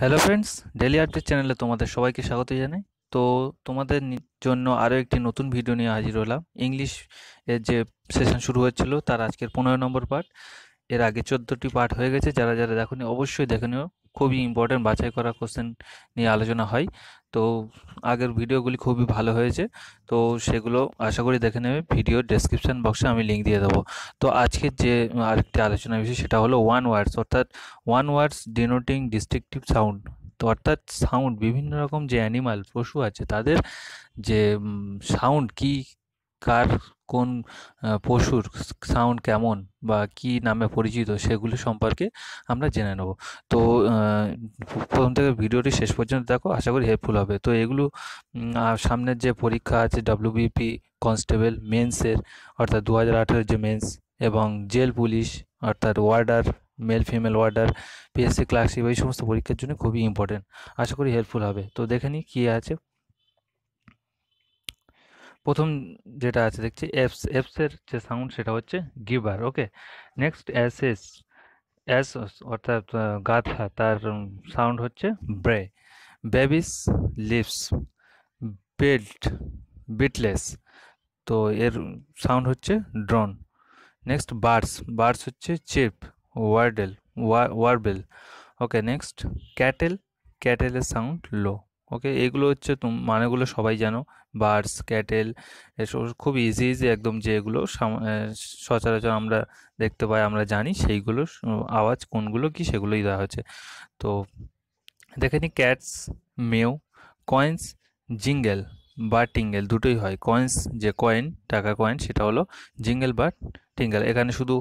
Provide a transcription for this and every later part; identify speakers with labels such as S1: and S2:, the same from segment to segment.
S1: hello friends daily update চ্যানেলে তোমাদের সবাইকে স্বাগত জানাই তো তোমাদের জন্য আরও একটি নতুন ভিডিও নিয়ে হাজির হলাম ইংলিশ এর যে সেশন শুরু হয়েছিল তার আজকের পনেরো নম্বর পার্ট এর আগে চোদ্দটি পার্ট হয়ে গেছে যারা যারা দেখনি অবশ্যই দেখে খুবই ইম্পর্ট্যান্ট বাছাই করা কোশ্চেন নিয়ে আলোচনা হয় তো আগের ভিডিওগুলি খুবই ভালো হয়েছে তো সেগুলো আশা করি দেখে নেবে ভিডিও ডেসক্রিপশান বক্সে আমি লিঙ্ক দিয়ে দেবো তো আজকের যে আরেকটি আলোচনা বিষয় সেটা হলো ওয়ান ওয়ার্ডস অর্থাৎ ওয়ান ওয়ার্ডস ডিনোটিং ডিস্ট্রিকটিভ সাউন্ড তো অর্থাৎ সাউন্ড বিভিন্ন রকম যে অ্যানিমাল পশু আছে তাদের যে সাউন্ড কি কার কোন পশুর সাউন্ড কেমন বা কি নামে পরিচিত সেগুলি সম্পর্কে আমরা জেনে নেব তো প্রথম থেকে ভিডিওটি শেষ পর্যন্ত দেখো আশা করি হেল্পফুল হবে তো এগুলো সামনের যে পরীক্ষা আছে ডাব্লিউবিপি কনস্টেবল মেন্সের অর্থাৎ দু হাজার যে মেন্স এবং জেল পুলিশ অর্থাৎ warder male female warder PSC classic এই সমস্ত পরীক্ষার জন্য খুবই ইম্পর্টেন্ট আশা করি হেল্পফুল হবে তো দেখে নিই কী আছে প্রথম যেটা আছে দেখছি এফস এফসের যে সাউন্ড সেটা হচ্ছে গিভার okay next S S S অর্থাৎ গাথা তার সাউন্ড হচ্ছে ব্রে বেবিস লিপস বেল্ট বিটলেস তো এর সাউন্ড হচ্ছে ড্রোন নেক্সট বার্স বার্স হচ্ছে chirp warble warble okay next cattle ক্যাটেলের সাউন্ড লো ওকে এগুলো হচ্ছে মানেগুলো সবাই জানো বার্ডস ক্যাটেল এসব খুব ইজি ইজি একদম যেগুলো সচরাচর আমরা দেখতে পাই আমরা জানি সেইগুলো আওয়াজ কোনগুলো কি সেগুলোই দেওয়া হচ্ছে তো দেখে নি ক্যাটস মেও কয়েন্স জিঙ্গেল বা টিঙ্গেল দুটোই হয় কয়েন্স যে কয়েন টাকা কয়েন সেটা হলো জিঙ্গেল বা টিঙ্গেল এখানে শুধু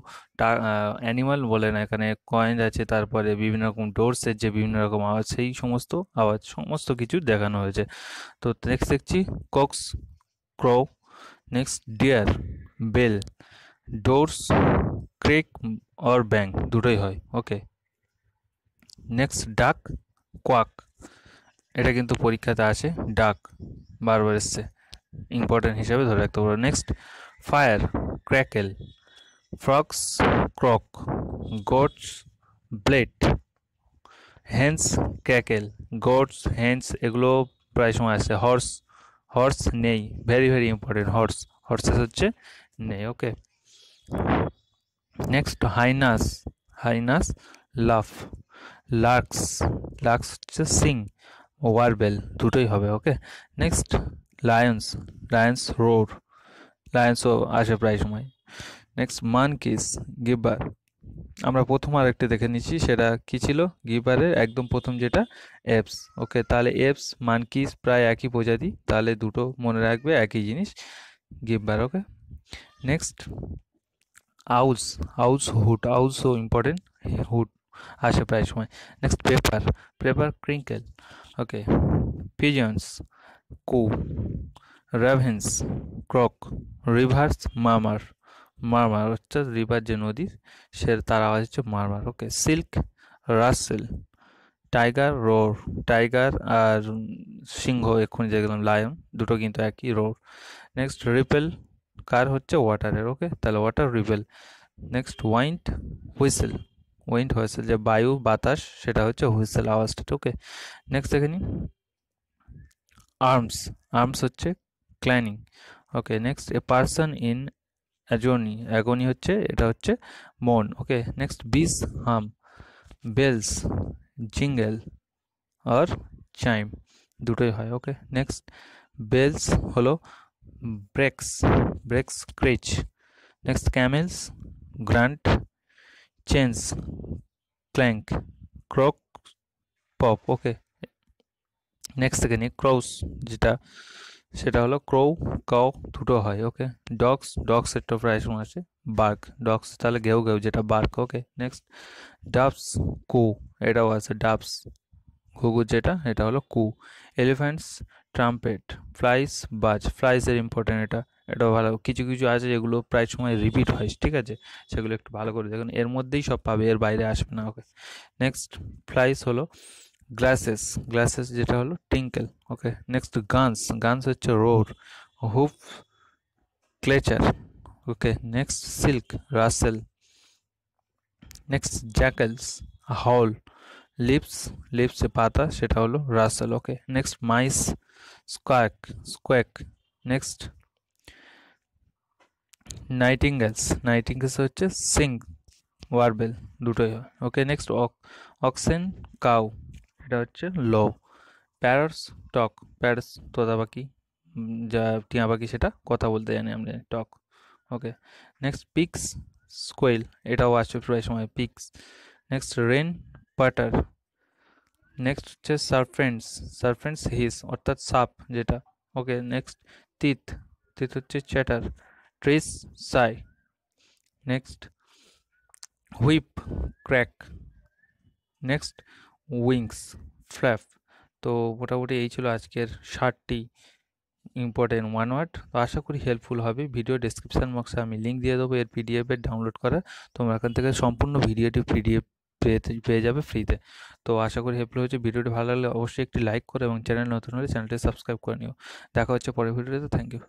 S1: অ্যানিমাল বলে না এখানে কয়েন আছে তারপরে বিভিন্ন রকম ডোর্সের যে বিভিন্ন রকম আওয়াজ সেই সমস্ত আওয়াজ সমস্ত কিছু দেখানো হয়েছে তো নেক্সট দেখছি cocks crow next deer bell doors creak or bang দুটোই হয় ওকে নেক্সট ডাক কোয়াক এটা কিন্তু পরীক্ষাতে আছে ডাক বারবার এসছে ইম্পর্টেন্ট হিসাবে ধরে রাখতে পারো next fire crackle frogs croak goats bleat, hens cackle goats hens এগুলো প্রায় সময় আসে হর্স হর্স নেই very very important horse horses হচ্ছে নেই ওকে নেক্সট হাইনাস হাইনাস লাফ লাক্স লাক্স হচ্ছে সিং ওয়ারবেল দুটোই হবে okay next lions lions roar লায়ন্সও আসে প্রায় সময় নেক্সট মান কিস গিবার আমরা প্রথম আর একটি দেখে নিচ্ছি সেটা কি ছিল গিবারের একদম প্রথম যেটা অ্যাপস ওকে তাহলে অ্যাপস মানকিস প্রায় একই প্রজাতি তাহলে দুটো মনে রাখবে একই জিনিস গিবার ওকে নেক্সট আউস আউস হুড আউসও ইম্পর্টেন্ট হুট আসে প্রায় সময় next paper paper crinkle okay pigeons coo ravens croak reverse মামার মারমার হচ্ছে রিভার যে নদী সে তার আওয়াজ হচ্ছে murmur okay silk rustle tiger roar tiger আর সিংহ এক্ষুনি যে গেলাম লায়ন দুটো কিন্তু একই রোর নেক্সট রিপেল কার হচ্ছে ওয়াটারের ওকে তাহলে water ripple next wind whistle wind whistle যে বায়ু বাতাস সেটা হচ্ছে হুইসেল আওয়াজটা ওকে নেক্সট দেখে নিন আর্মস আর্মস হচ্ছে clanging okay next a person in agony agony হচ্ছে এটা হচ্ছে মন ওকে নেক্সট বিস হাম বেলস জিঙ্গেল আর চাইম দুটোই হয় ওকে নেক্সট বেলস হলো brakes brakes screech next camels grunt chains clank corks pop okay next থেকে নিই ক্রস যেটা সেটা হলো ক্রৌ কাউ দুটো হয় ওকে ডগস ডগস একটা প্রায় সময় আছে বার্ক ডগস তাহলে ঘেউ ঘেউ যেটা বার্ক ওকে নেক্সট ডাবস কু এটাও আছে ডাবস ঘুঘু যেটা এটা হলো কু এলিফ্যান্টস ট্রাম্পেট ফ্লাইস বাজ ফ্লাইসের ইম্পর্টেন্ট এটা এটাও ভালো কিছু কিছু আছে যেগুলো প্রায় সময় রিপিট হয় ঠিক আছে সেগুলো একটু ভালো করে দেখুন এর মধ্যেই সব পাবে এর বাইরে আসবে না ওকে নেক্সট ফ্লাইস হলো গ্লাসেস গ্লাসেস যেটা হলো tinkle okay next guns guns হচ্ছে রোর হুপ ক্লেচার okay next silk rustle next jackals হল লিপস লিপস যে পাতা সেটা হলো rustle okay next mice squawk squawk next nightingales nightingales হচ্ছে সিং ওয়ারবেল দুটোই হয় ওকে নেক্সট অক্সেন কাউ এটা হচ্ছে ল প্যারস টক প্যারস তোতা পাখি যা টিয়া পাখি সেটা কথা বলতে জানি আমি টক ওকে নেক্সট পিক্স স্কোয়েল এটাও আসবে প্রায় সময় picks next rain patter next হচ্ছে সারফেন্টস সারফেন্টস হিস অর্থাৎ সাপ যেটা ওকে নেক্সট তিত তিত হচ্ছে chatter trees sigh next whip crack next wings flap তো মোটামুটি এই ছিল আজকের ষাটটি ইম্পর্টেন্ট ওয়ান ওয়ার্ড তো আশা করি হেল্পফুল হবে ভিডিও ডিসক্রিপশান বক্সে আমি লিঙ্ক দিয়ে দেবো এর পিডিএফের ডাউনলোড করা তোমরা এখান থেকে সম্পূর্ণ ভিডিওটি পিডিএফ পেয়ে পেয়ে যাবে ফ্রিতে তো আশা করি হেল্পফুল হয়েছে ভিডিওটি ভালো লাগলে অবশ্যই একটি লাইক করো এবং চ্যানেল নতুন হলে চ্যানেলটি সাবস্ক্রাইব করে নিও দেখা হচ্ছে পরের ভিডিওতে থ্যাংক ইউ